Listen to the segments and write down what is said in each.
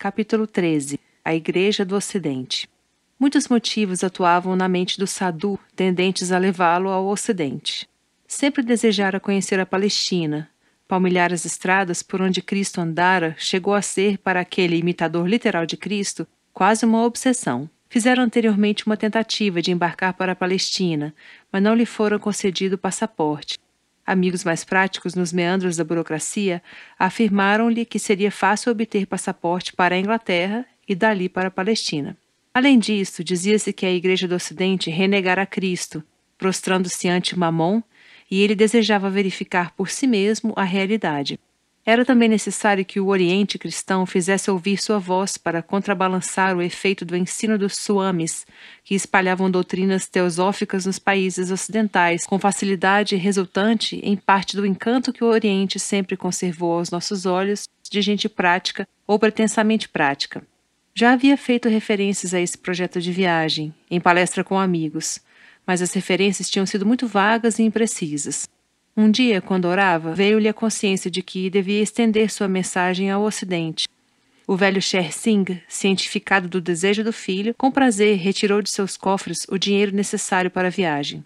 Capítulo 13 A Igreja do Ocidente Muitos motivos atuavam na mente do Sadu, tendentes a levá-lo ao Ocidente. Sempre desejara conhecer a Palestina. Palmilhar as estradas por onde Cristo andara chegou a ser, para aquele imitador literal de Cristo, quase uma obsessão. Fizeram anteriormente uma tentativa de embarcar para a Palestina, mas não lhe fora concedido o passaporte. Amigos mais práticos nos meandros da burocracia afirmaram-lhe que seria fácil obter passaporte para a Inglaterra e dali para a Palestina. Além disso, dizia-se que a Igreja do Ocidente renegara a Cristo, prostrando-se ante Mamon, e ele desejava verificar por si mesmo a realidade. Era também necessário que o Oriente cristão fizesse ouvir sua voz para contrabalançar o efeito do ensino dos suamis, que espalhavam doutrinas teosóficas nos países ocidentais, com facilidade resultante em parte do encanto que o Oriente sempre conservou aos nossos olhos de gente prática ou pretensamente prática. Já havia feito referências a esse projeto de viagem, em palestra com amigos, mas as referências tinham sido muito vagas e imprecisas. Um dia, quando orava, veio-lhe a consciência de que devia estender sua mensagem ao Ocidente. O velho Sher Singh, cientificado do desejo do filho, com prazer retirou de seus cofres o dinheiro necessário para a viagem.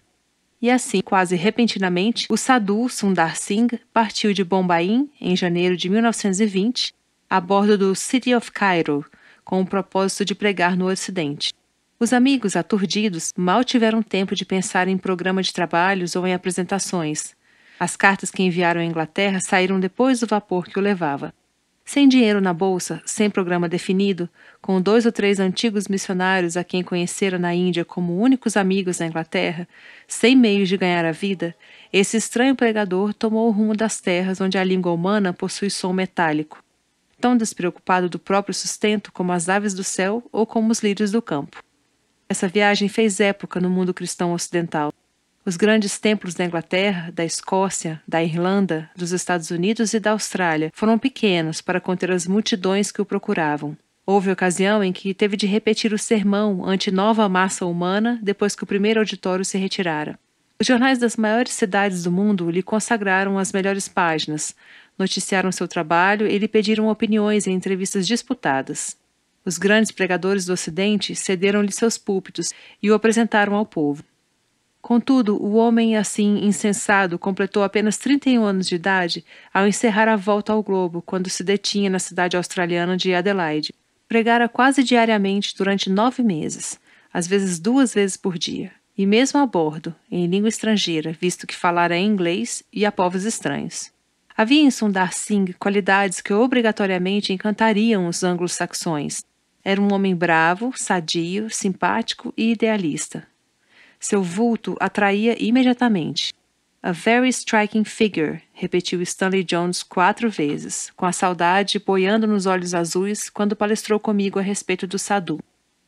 E assim, quase repentinamente, o sadhu Sundar Singh partiu de Bombaim em janeiro de 1920 a bordo do City of Cairo, com o propósito de pregar no Ocidente. Os amigos, aturdidos, mal tiveram tempo de pensar em programa de trabalhos ou em apresentações. As cartas que enviaram à Inglaterra saíram depois do vapor que o levava. Sem dinheiro na bolsa, sem programa definido, com dois ou três antigos missionários a quem conhecera na Índia como únicos amigos na Inglaterra, sem meios de ganhar a vida, esse estranho pregador tomou o rumo das terras onde a língua humana possui som metálico, tão despreocupado do próprio sustento como as aves do céu ou como os lírios do campo. Essa viagem fez época no mundo cristão ocidental. Os grandes templos da Inglaterra, da Escócia, da Irlanda, dos Estados Unidos e da Austrália foram pequenos para conter as multidões que o procuravam. Houve ocasião em que teve de repetir o sermão ante nova massa humana depois que o primeiro auditório se retirara. Os jornais das maiores cidades do mundo lhe consagraram as melhores páginas, noticiaram seu trabalho e lhe pediram opiniões em entrevistas disputadas. Os grandes pregadores do Ocidente cederam-lhe seus púlpitos e o apresentaram ao povo. Contudo, o homem assim insensado completou apenas 31 anos de idade ao encerrar a volta ao globo, quando se detinha na cidade australiana de Adelaide. Pregara quase diariamente durante nove meses, às vezes duas vezes por dia, e mesmo a bordo, em língua estrangeira, visto que falara inglês e a povos estranhos. Havia em Sundar Singh qualidades que obrigatoriamente encantariam os anglo-saxões. Era um homem bravo, sadio, simpático e idealista seu vulto atraía imediatamente. A very striking figure, repetiu Stanley Jones quatro vezes, com a saudade boiando nos olhos azuis quando palestrou comigo a respeito do Sadu.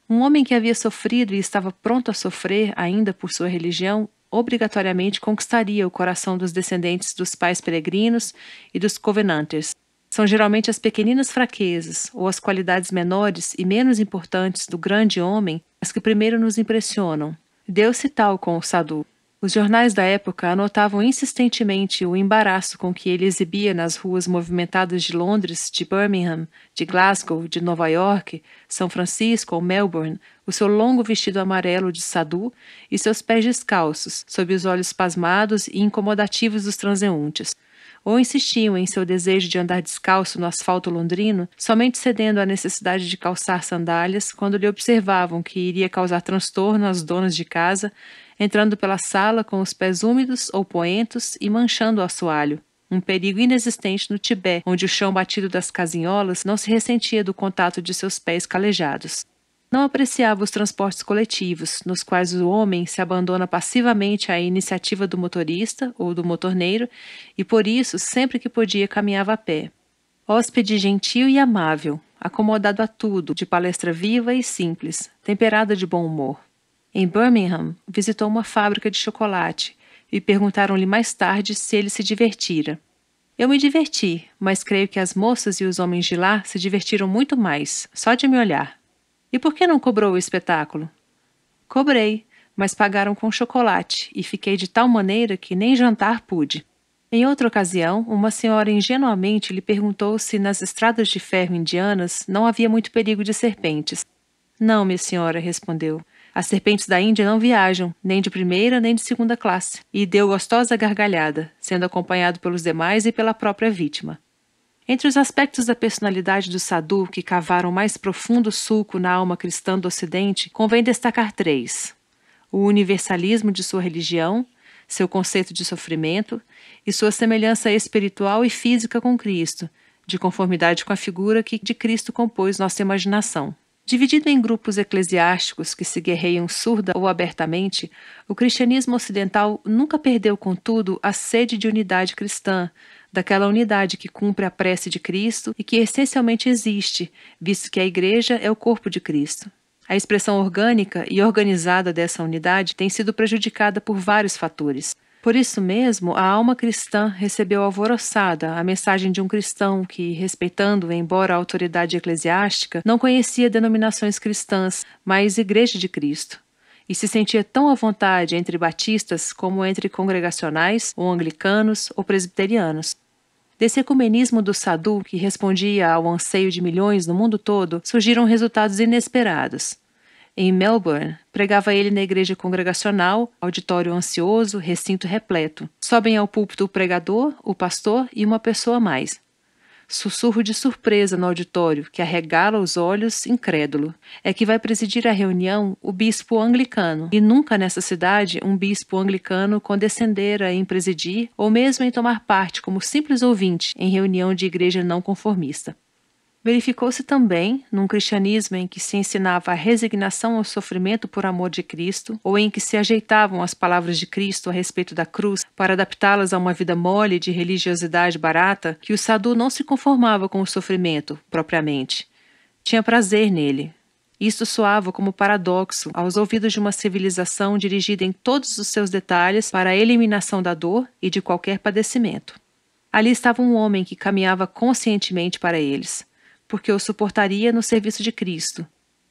Um homem que havia sofrido e estava pronto a sofrer ainda por sua religião, obrigatoriamente conquistaria o coração dos descendentes dos pais peregrinos e dos covenanters. São geralmente as pequeninas fraquezas ou as qualidades menores e menos importantes do grande homem as que primeiro nos impressionam, Deu-se tal com o Sadu. Os jornais da época anotavam insistentemente o embaraço com que ele exibia nas ruas movimentadas de Londres, de Birmingham, de Glasgow, de Nova York, São Francisco ou Melbourne, o seu longo vestido amarelo de sadu e seus pés descalços, sob os olhos pasmados e incomodativos dos transeuntes ou insistiam em seu desejo de andar descalço no asfalto londrino, somente cedendo à necessidade de calçar sandálias quando lhe observavam que iria causar transtorno às donas de casa, entrando pela sala com os pés úmidos ou poentos e manchando o assoalho. Um perigo inexistente no Tibete, onde o chão batido das casinholas não se ressentia do contato de seus pés calejados. Não apreciava os transportes coletivos, nos quais o homem se abandona passivamente à iniciativa do motorista ou do motorneiro e, por isso, sempre que podia, caminhava a pé. Hóspede gentil e amável, acomodado a tudo, de palestra viva e simples, temperada de bom humor. Em Birmingham, visitou uma fábrica de chocolate e perguntaram-lhe mais tarde se ele se divertira. Eu me diverti, mas creio que as moças e os homens de lá se divertiram muito mais, só de me olhar. E por que não cobrou o espetáculo? Cobrei, mas pagaram com chocolate e fiquei de tal maneira que nem jantar pude. Em outra ocasião, uma senhora ingenuamente lhe perguntou se nas estradas de ferro indianas não havia muito perigo de serpentes. Não, minha senhora, respondeu. As serpentes da Índia não viajam, nem de primeira nem de segunda classe. E deu gostosa gargalhada, sendo acompanhado pelos demais e pela própria vítima. Entre os aspectos da personalidade do Sadu que cavaram mais profundo sulco na alma cristã do Ocidente, convém destacar três: o universalismo de sua religião, seu conceito de sofrimento e sua semelhança espiritual e física com Cristo, de conformidade com a figura que de Cristo compôs nossa imaginação. Dividido em grupos eclesiásticos que se guerreiam surda ou abertamente, o cristianismo ocidental nunca perdeu, contudo, a sede de unidade cristã, daquela unidade que cumpre a prece de Cristo e que essencialmente existe, visto que a Igreja é o corpo de Cristo. A expressão orgânica e organizada dessa unidade tem sido prejudicada por vários fatores. Por isso mesmo, a alma cristã recebeu alvoroçada a mensagem de um cristão que, respeitando, embora a autoridade eclesiástica, não conhecia denominações cristãs, mas Igreja de Cristo, e se sentia tão à vontade entre batistas como entre congregacionais, ou anglicanos, ou presbiterianos. Desse ecumenismo do Sadu, que respondia ao anseio de milhões no mundo todo, surgiram resultados inesperados. Em Melbourne, pregava ele na igreja congregacional, auditório ansioso, recinto repleto. Sobem ao púlpito o pregador, o pastor e uma pessoa mais. Sussurro de surpresa no auditório, que arregala os olhos, incrédulo. É que vai presidir a reunião o bispo anglicano, e nunca nessa cidade um bispo anglicano condescendera em presidir ou mesmo em tomar parte como simples ouvinte em reunião de igreja não conformista. Verificou-se também, num cristianismo em que se ensinava a resignação ao sofrimento por amor de Cristo, ou em que se ajeitavam as palavras de Cristo a respeito da cruz para adaptá-las a uma vida mole de religiosidade barata, que o Sadu não se conformava com o sofrimento, propriamente. Tinha prazer nele. Isto soava como paradoxo aos ouvidos de uma civilização dirigida em todos os seus detalhes para a eliminação da dor e de qualquer padecimento. Ali estava um homem que caminhava conscientemente para eles porque o suportaria no serviço de Cristo.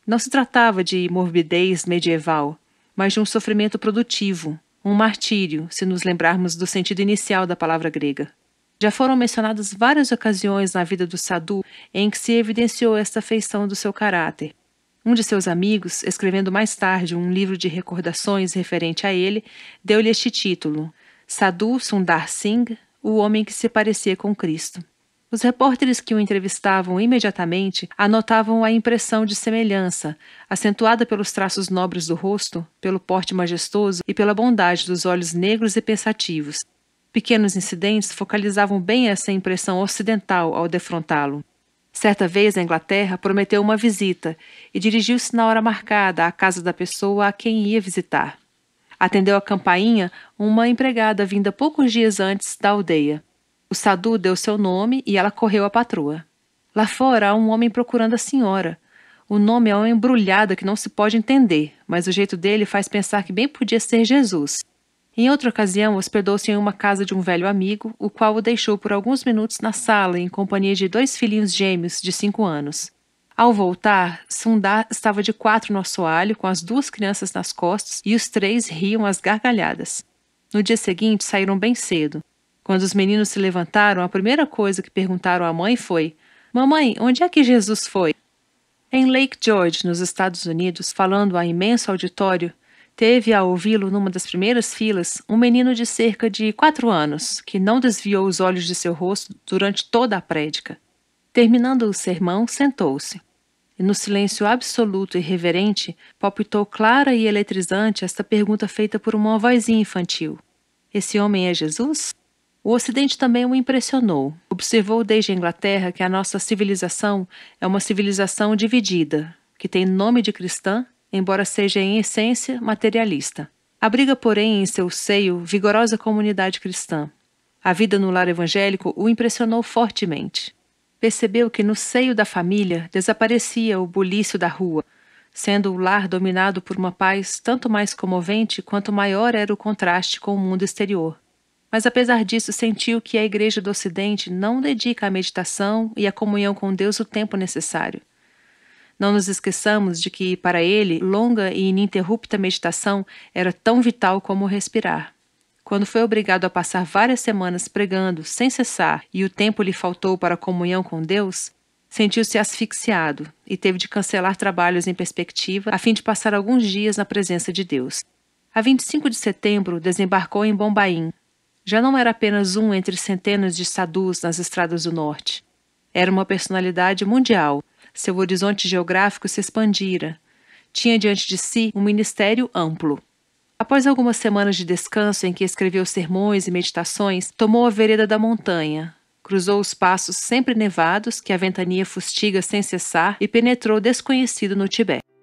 Não se tratava de morbidez medieval, mas de um sofrimento produtivo, um martírio, se nos lembrarmos do sentido inicial da palavra grega. Já foram mencionadas várias ocasiões na vida do Sadu em que se evidenciou esta feição do seu caráter. Um de seus amigos, escrevendo mais tarde um livro de recordações referente a ele, deu-lhe este título: Sadu Sundar Singh, o homem que se parecia com Cristo. Os repórteres que o entrevistavam imediatamente anotavam a impressão de semelhança, acentuada pelos traços nobres do rosto, pelo porte majestoso e pela bondade dos olhos negros e pensativos. Pequenos incidentes focalizavam bem essa impressão ocidental ao defrontá-lo. Certa vez, a Inglaterra prometeu uma visita e dirigiu-se na hora marcada à casa da pessoa a quem ia visitar. Atendeu a campainha uma empregada vinda poucos dias antes da aldeia. O Sadu deu seu nome e ela correu à patroa. Lá fora há um homem procurando a senhora. O nome é uma embrulhada que não se pode entender, mas o jeito dele faz pensar que bem podia ser Jesus. Em outra ocasião, hospedou-se em uma casa de um velho amigo, o qual o deixou por alguns minutos na sala em companhia de dois filhinhos gêmeos de cinco anos. Ao voltar, Sundar estava de quatro no assoalho, com as duas crianças nas costas, e os três riam às gargalhadas. No dia seguinte, saíram bem cedo. Quando os meninos se levantaram, a primeira coisa que perguntaram à mãe foi: Mamãe, onde é que Jesus foi? Em Lake George, nos Estados Unidos, falando a imenso auditório, teve a ouvi-lo numa das primeiras filas um menino de cerca de quatro anos, que não desviou os olhos de seu rosto durante toda a prédica. Terminando o sermão, sentou-se. E no silêncio absoluto e reverente, palpitou clara e eletrizante esta pergunta feita por uma vozinha infantil: Esse homem é Jesus? O Ocidente também o impressionou. Observou desde a Inglaterra que a nossa civilização é uma civilização dividida, que tem nome de cristã, embora seja em essência materialista. Abriga, porém, em seu seio vigorosa comunidade cristã. A vida no lar evangélico o impressionou fortemente. Percebeu que no seio da família desaparecia o bulício da rua, sendo o lar dominado por uma paz tanto mais comovente quanto maior era o contraste com o mundo exterior mas apesar disso sentiu que a Igreja do Ocidente não dedica à meditação e à comunhão com Deus o tempo necessário. Não nos esqueçamos de que, para ele, longa e ininterrupta meditação era tão vital como respirar. Quando foi obrigado a passar várias semanas pregando sem cessar e o tempo lhe faltou para a comunhão com Deus, sentiu-se asfixiado e teve de cancelar trabalhos em perspectiva a fim de passar alguns dias na presença de Deus. A 25 de setembro, desembarcou em Bombaim, já não era apenas um entre centenas de sadus nas estradas do norte. Era uma personalidade mundial. Seu horizonte geográfico se expandira. Tinha diante de si um ministério amplo. Após algumas semanas de descanso em que escreveu sermões e meditações, tomou a vereda da montanha, cruzou os passos sempre nevados que a ventania fustiga sem cessar e penetrou desconhecido no Tibete.